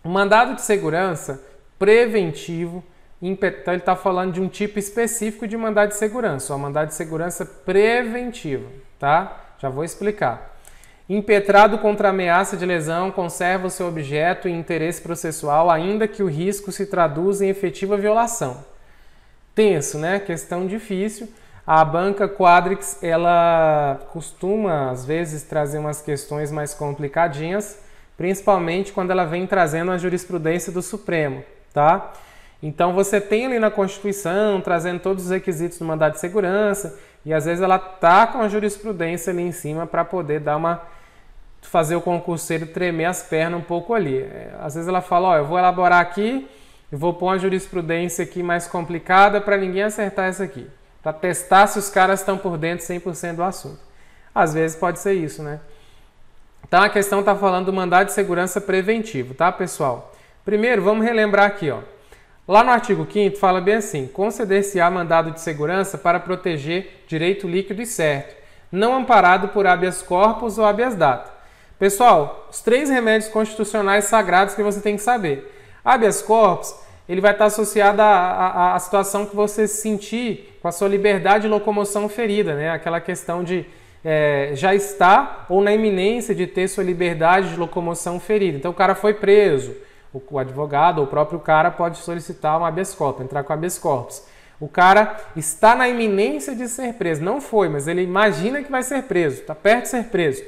O mandado de segurança preventivo, então ele está falando de um tipo específico de mandado de segurança, o mandado de segurança preventivo, tá? Já vou explicar. Impetrado contra ameaça de lesão, conserva o seu objeto e interesse processual, ainda que o risco se traduza em efetiva violação. Tenso, né? Questão difícil. A banca Quadrix, ela costuma, às vezes, trazer umas questões mais complicadinhas, principalmente quando ela vem trazendo a jurisprudência do Supremo, tá? Então você tem ali na Constituição, trazendo todos os requisitos do mandado de segurança, e às vezes ela tá com a jurisprudência ali em cima para poder dar uma fazer o concurseiro tremer as pernas um pouco ali. É, às vezes ela fala, ó, eu vou elaborar aqui, eu vou pôr uma jurisprudência aqui mais complicada para ninguém acertar essa aqui para testar se os caras estão por dentro 100% do assunto. Às vezes pode ser isso, né? Então a questão está falando do mandado de segurança preventivo, tá, pessoal? Primeiro, vamos relembrar aqui, ó. Lá no artigo 5 fala bem assim: conceder-se-á mandado de segurança para proteger direito líquido e certo, não amparado por habeas corpus ou habeas data. Pessoal, os três remédios constitucionais sagrados que você tem que saber. Habeas corpus ele vai estar associado à, à, à, situação que você sentir com a sua liberdade de locomoção ferida, né? Aquela questão de é, já está ou na iminência de ter sua liberdade de locomoção ferida. Então o cara foi preso, o, o advogado ou o próprio cara pode solicitar um habeas corpus, entrar com habeas corpus. O cara está na iminência de ser preso, não foi, mas ele imagina que vai ser preso, está perto de ser preso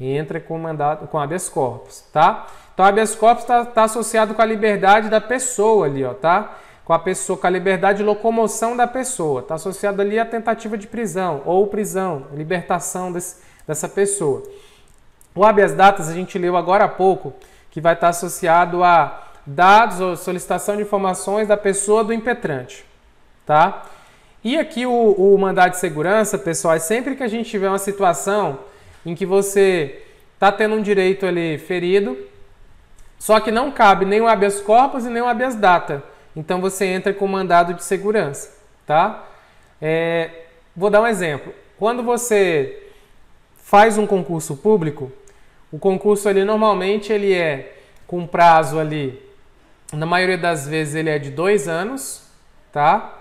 e entra com mandado com habeas corpus, tá? Então, habeas corpus está tá associado com a liberdade da pessoa ali, ó, tá? Com a pessoa, com a liberdade de locomoção da pessoa. Está associado ali à tentativa de prisão ou prisão, libertação desse, dessa pessoa. O habeas datas a gente leu agora há pouco, que vai estar tá associado a dados ou solicitação de informações da pessoa do impetrante, tá? E aqui o, o mandado de segurança, pessoal, é sempre que a gente tiver uma situação em que você está tendo um direito ali ferido, só que não cabe nem o habeas corpus e nem o habeas data. Então você entra com mandado de segurança, tá? É, vou dar um exemplo. Quando você faz um concurso público, o concurso ali normalmente ele é com prazo ali, na maioria das vezes ele é de dois anos, tá?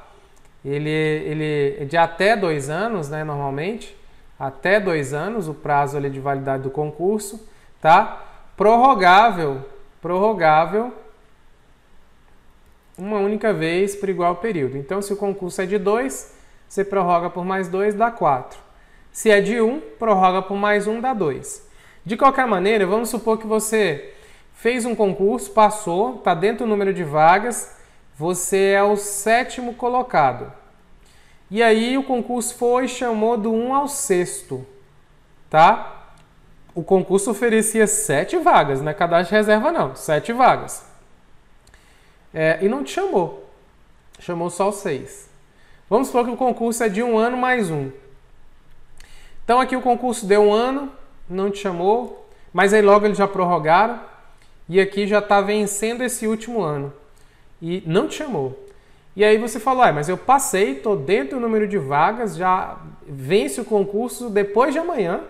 Ele, ele é de até dois anos, né? Normalmente, até dois anos o prazo ali de validade do concurso, tá? Prorrogável prorrogável uma única vez por igual período. Então, se o concurso é de 2, você prorroga por mais 2, dá 4. Se é de 1, um, prorroga por mais 1, um, dá 2. De qualquer maneira, vamos supor que você fez um concurso, passou, está dentro do número de vagas, você é o sétimo colocado. E aí o concurso foi e chamou do 1 um ao sexto, tá? o concurso oferecia sete vagas, não é cadastro de reserva não, sete vagas. É, e não te chamou, chamou só os seis. Vamos supor que o concurso é de um ano mais um. Então aqui o concurso deu um ano, não te chamou, mas aí logo eles já prorrogaram e aqui já está vencendo esse último ano e não te chamou. E aí você falou, ah, mas eu passei, estou dentro do número de vagas, já vence o concurso depois de amanhã,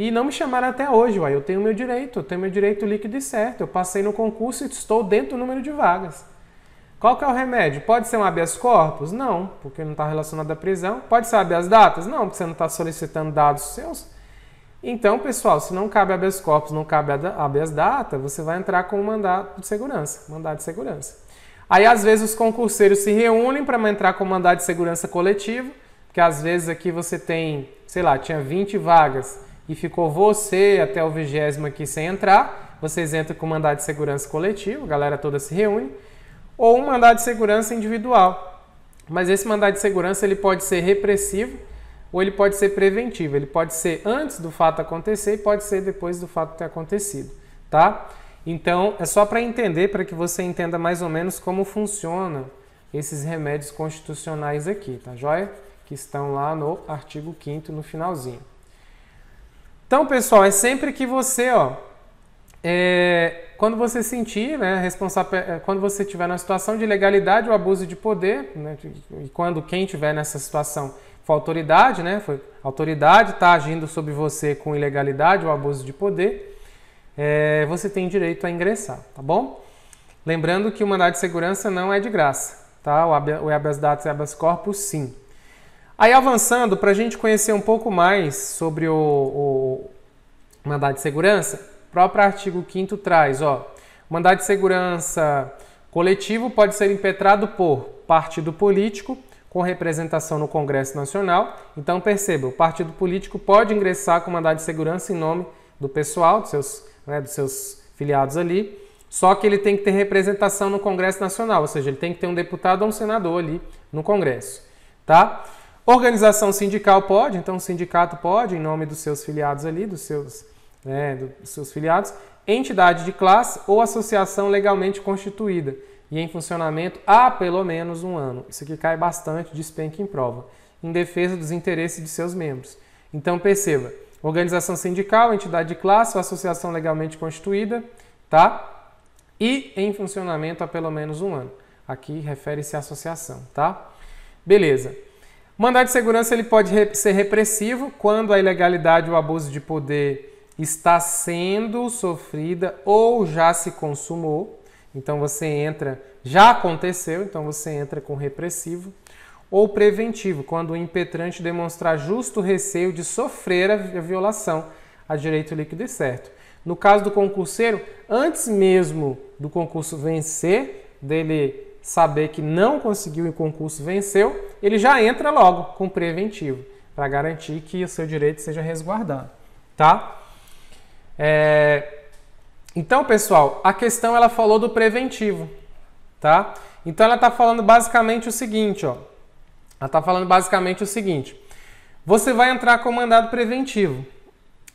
e não me chamaram até hoje, uai. Eu tenho meu direito, eu tenho meu direito líquido e certo. Eu passei no concurso e estou dentro do número de vagas. Qual que é o remédio? Pode ser um habeas corpus? Não, porque não está relacionado à prisão. Pode ser habeas datas? Não, porque você não está solicitando dados seus. Então, pessoal, se não cabe habeas corpus, não cabe habeas data, você vai entrar com um mandado de segurança, mandado de segurança. Aí, às vezes, os concurseiros se reúnem para entrar com o mandado de segurança coletivo, porque às vezes aqui você tem, sei lá, tinha 20 vagas e ficou você até o vigésimo aqui sem entrar, vocês entram com mandado de segurança coletivo, a galera toda se reúne, ou um mandado de segurança individual. Mas esse mandado de segurança ele pode ser repressivo ou ele pode ser preventivo. Ele pode ser antes do fato acontecer e pode ser depois do fato ter acontecido, tá? Então, é só para entender, para que você entenda mais ou menos como funcionam esses remédios constitucionais aqui, tá joia? Que estão lá no artigo 5 no finalzinho. Então, pessoal, é sempre que você, ó, é, quando você sentir, né, responsável, é, quando você estiver na situação de legalidade ou abuso de poder, né, e quando quem estiver nessa situação for autoridade, né, foi autoridade está agindo sobre você com ilegalidade ou abuso de poder, é, você tem direito a ingressar, tá bom? Lembrando que o mandado de segurança não é de graça, tá? O habeas, o habeas datus e habeas corpus, sim. Aí avançando, para a gente conhecer um pouco mais sobre o, o mandado de segurança, o próprio artigo 5 traz, ó, mandado de segurança coletivo pode ser impetrado por partido político com representação no Congresso Nacional. Então perceba, o partido político pode ingressar com mandado de segurança em nome do pessoal, dos seus, né, dos seus filiados ali, só que ele tem que ter representação no Congresso Nacional, ou seja, ele tem que ter um deputado ou um senador ali no Congresso, tá? Organização sindical pode, então o sindicato pode, em nome dos seus filiados ali, dos seus, né, dos seus filiados, entidade de classe ou associação legalmente constituída e em funcionamento há pelo menos um ano. Isso aqui cai bastante, despenca em prova, em defesa dos interesses de seus membros. Então perceba, organização sindical, entidade de classe ou associação legalmente constituída, tá? E em funcionamento há pelo menos um ano. Aqui refere-se à associação, tá? Beleza. O mandado de segurança ele pode ser repressivo quando a ilegalidade ou abuso de poder está sendo sofrida ou já se consumou. Então você entra, já aconteceu, então você entra com repressivo ou preventivo, quando o impetrante demonstrar justo receio de sofrer a violação a direito líquido e certo. No caso do concurseiro, antes mesmo do concurso vencer, dele saber que não conseguiu em concurso, venceu, ele já entra logo com preventivo, para garantir que o seu direito seja resguardado, tá? É... Então, pessoal, a questão ela falou do preventivo, tá? Então ela está falando basicamente o seguinte, ó. Ela está falando basicamente o seguinte: você vai entrar com mandado preventivo.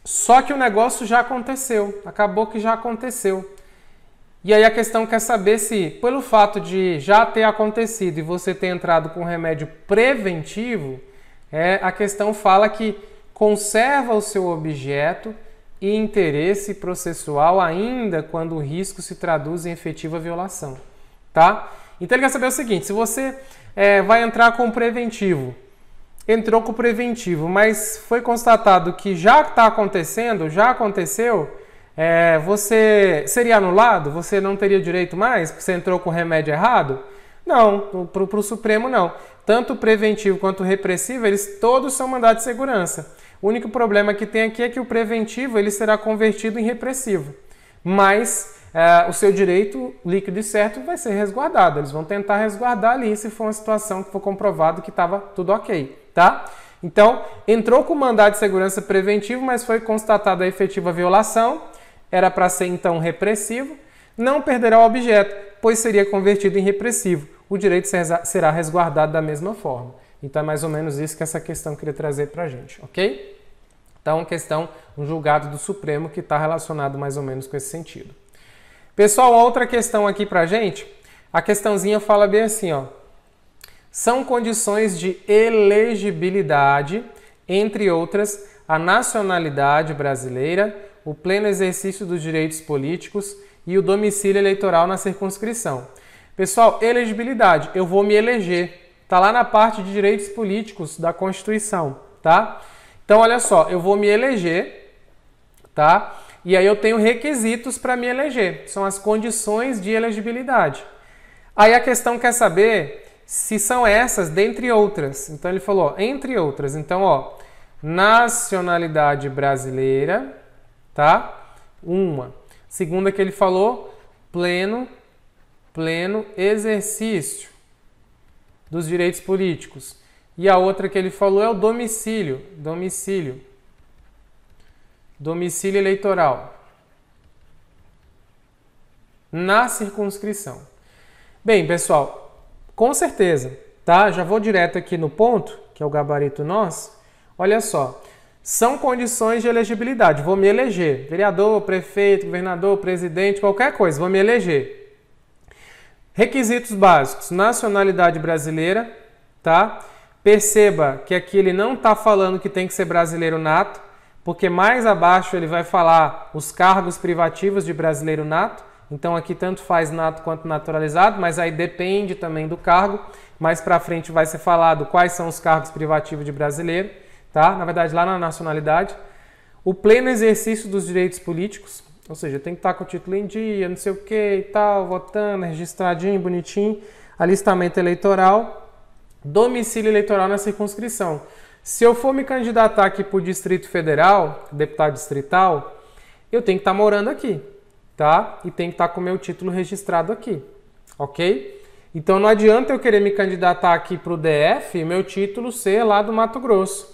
Só que o negócio já aconteceu, acabou que já aconteceu. E aí a questão quer saber se, pelo fato de já ter acontecido e você ter entrado com remédio preventivo, é, a questão fala que conserva o seu objeto e interesse processual ainda quando o risco se traduz em efetiva violação, tá? Então ele quer saber o seguinte, se você é, vai entrar com preventivo, entrou com preventivo, mas foi constatado que já está acontecendo, já aconteceu, é, você seria anulado? Você não teria direito mais? Porque você entrou com o remédio errado? Não, para o Supremo não. Tanto preventivo quanto repressivo, eles todos são mandados de segurança. O único problema que tem aqui é que o preventivo ele será convertido em repressivo. Mas é, o seu direito líquido e certo vai ser resguardado. Eles vão tentar resguardar ali se for uma situação que for comprovado que estava tudo ok, tá? Então, entrou com mandado de segurança preventivo, mas foi constatada a efetiva violação era para ser então repressivo, não perderá o objeto, pois seria convertido em repressivo. O direito será resguardado da mesma forma. Então é mais ou menos isso que essa questão queria trazer para a gente, ok? Então, é questão, um julgado do Supremo que está relacionado mais ou menos com esse sentido. Pessoal, outra questão aqui para a gente. A questãozinha fala bem assim, ó. São condições de elegibilidade, entre outras, a nacionalidade brasileira, o pleno exercício dos direitos políticos e o domicílio eleitoral na circunscrição. Pessoal, elegibilidade, eu vou me eleger. Tá lá na parte de direitos políticos da Constituição, tá? Então olha só, eu vou me eleger, tá? E aí eu tenho requisitos para me eleger, são as condições de elegibilidade. Aí a questão quer saber se são essas, dentre outras. Então ele falou, entre outras. Então, ó, nacionalidade brasileira, tá? Uma. Segunda que ele falou, pleno, pleno exercício dos direitos políticos. E a outra que ele falou é o domicílio, domicílio. Domicílio eleitoral. Na circunscrição. Bem, pessoal, com certeza, tá? Já vou direto aqui no ponto, que é o gabarito nosso Olha só, são condições de elegibilidade. Vou me eleger. Vereador, prefeito, governador, presidente, qualquer coisa, vou me eleger. Requisitos básicos: nacionalidade brasileira, tá? Perceba que aqui ele não está falando que tem que ser brasileiro nato, porque mais abaixo ele vai falar os cargos privativos de brasileiro nato. Então aqui tanto faz nato quanto naturalizado, mas aí depende também do cargo. Mais para frente vai ser falado quais são os cargos privativos de brasileiro tá? na verdade, lá na nacionalidade, o pleno exercício dos direitos políticos, ou seja, tem que estar com o título em dia, não sei o que e tal, votando, registradinho, bonitinho, alistamento eleitoral, domicílio eleitoral na circunscrição. Se eu for me candidatar aqui para o Distrito Federal, deputado distrital, eu tenho que estar morando aqui, tá? E tem que estar com o meu título registrado aqui, ok? Então não adianta eu querer me candidatar aqui para o DF e meu título ser lá do Mato Grosso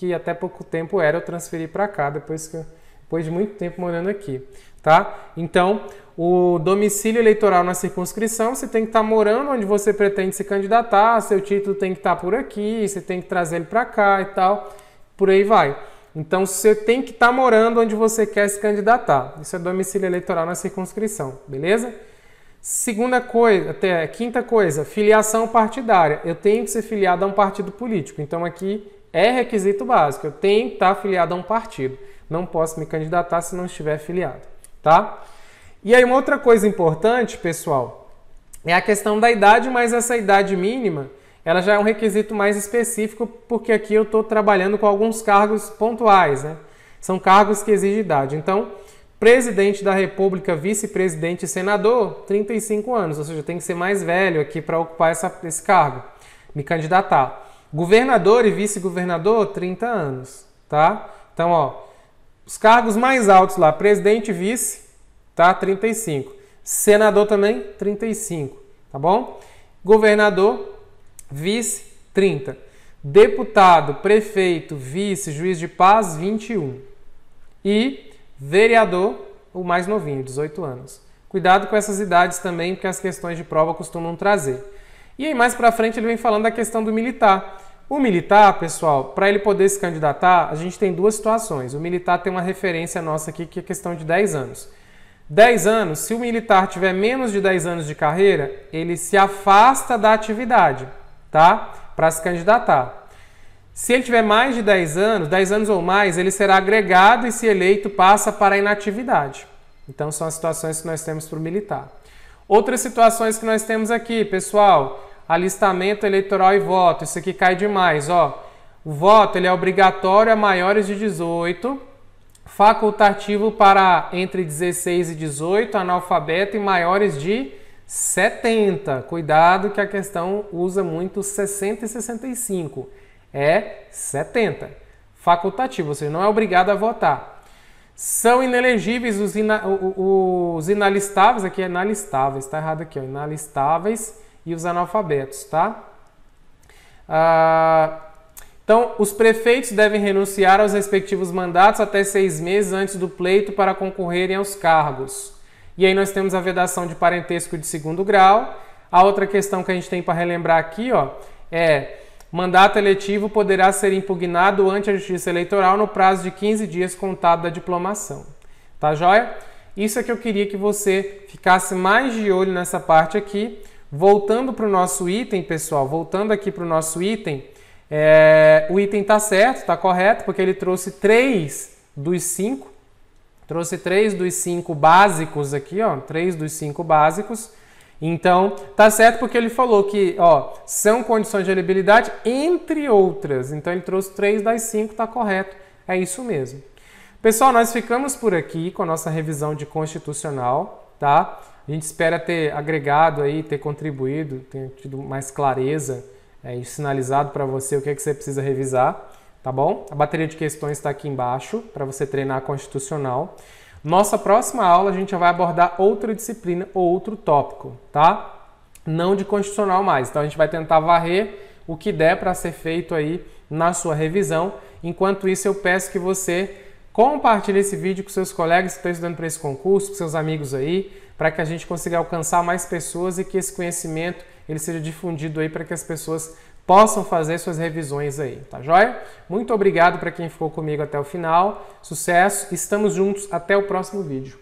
que até pouco tempo era eu transferi para cá, depois, que, depois de muito tempo morando aqui, tá? Então, o domicílio eleitoral na circunscrição, você tem que estar tá morando onde você pretende se candidatar, seu título tem que estar tá por aqui, você tem que trazer ele para cá e tal, por aí vai. Então, você tem que estar tá morando onde você quer se candidatar. Isso é domicílio eleitoral na circunscrição, beleza? Segunda coisa, até quinta coisa, filiação partidária. Eu tenho que ser filiado a um partido político. Então aqui é requisito básico. Eu tenho que estar afiliado a um partido. Não posso me candidatar se não estiver afiliado, tá? E aí uma outra coisa importante, pessoal, é a questão da idade, mas essa idade mínima, ela já é um requisito mais específico, porque aqui eu estou trabalhando com alguns cargos pontuais, né? São cargos que exigem idade. Então, presidente da República, vice-presidente e senador, 35 anos, ou seja, tem que ser mais velho aqui para ocupar essa, esse cargo, me candidatar. Governador e vice-governador, 30 anos, tá? Então, ó, os cargos mais altos lá, presidente e vice, tá? 35. Senador também, 35, tá bom? Governador, vice, 30. Deputado, prefeito, vice, juiz de paz, 21. E vereador, o mais novinho, 18 anos. Cuidado com essas idades também, porque as questões de prova costumam trazer. E aí mais para frente ele vem falando da questão do militar. O militar, pessoal, para ele poder se candidatar, a gente tem duas situações. O militar tem uma referência nossa aqui que é questão de 10 anos. 10 anos, se o militar tiver menos de 10 anos de carreira, ele se afasta da atividade, tá? Para se candidatar. Se ele tiver mais de 10 anos, 10 anos ou mais, ele será agregado e, se eleito, passa para a inatividade. Então, são as situações que nós temos para o militar. Outras situações que nós temos aqui, pessoal, alistamento eleitoral e voto. Isso aqui cai demais, ó. O voto ele é obrigatório a maiores de 18, facultativo para entre 16 e 18, analfabeto e maiores de 70. Cuidado que a questão usa muito 60 e 65. É 70. Facultativo, você não é obrigado a votar. São inelegíveis os, ina, os inalistáveis, aqui é inalistáveis, está errado aqui, ó, inalistáveis e os analfabetos, tá? Ah, então, os prefeitos devem renunciar aos respectivos mandatos até seis meses antes do pleito para concorrerem aos cargos. E aí nós temos a vedação de parentesco de segundo grau. A outra questão que a gente tem para relembrar aqui, ó, é mandato eletivo poderá ser impugnado ante a Justiça Eleitoral no prazo de 15 dias contado da diplomação. Tá joia? Isso é que eu queria que você ficasse mais de olho nessa parte aqui, Voltando para o nosso item, pessoal, voltando aqui para o nosso item, é, o item está certo, está correto, porque ele trouxe três dos cinco, trouxe três dos cinco básicos aqui, ó, três dos cinco básicos. Então, tá certo porque ele falou que, ó, são condições de elegibilidade entre outras. Então ele trouxe três das cinco, tá correto. É isso mesmo. Pessoal, nós ficamos por aqui com a nossa revisão de constitucional, tá? A gente espera ter agregado aí, ter contribuído, ter tido mais clareza é, e sinalizado para você o que, é que você precisa revisar, tá bom? A bateria de questões está aqui embaixo para você treinar a constitucional. Nossa próxima aula a gente já vai abordar outra disciplina ou outro tópico, tá? Não de constitucional mais. Então a gente vai tentar varrer o que der para ser feito aí na sua revisão. Enquanto isso, eu peço que você compartilhe esse vídeo com seus colegas que estão estudando para esse concurso, com seus amigos aí para que a gente consiga alcançar mais pessoas e que esse conhecimento ele seja difundido aí para que as pessoas possam fazer suas revisões aí, tá joia? Muito obrigado para quem ficou comigo até o final. Sucesso, estamos juntos até o próximo vídeo.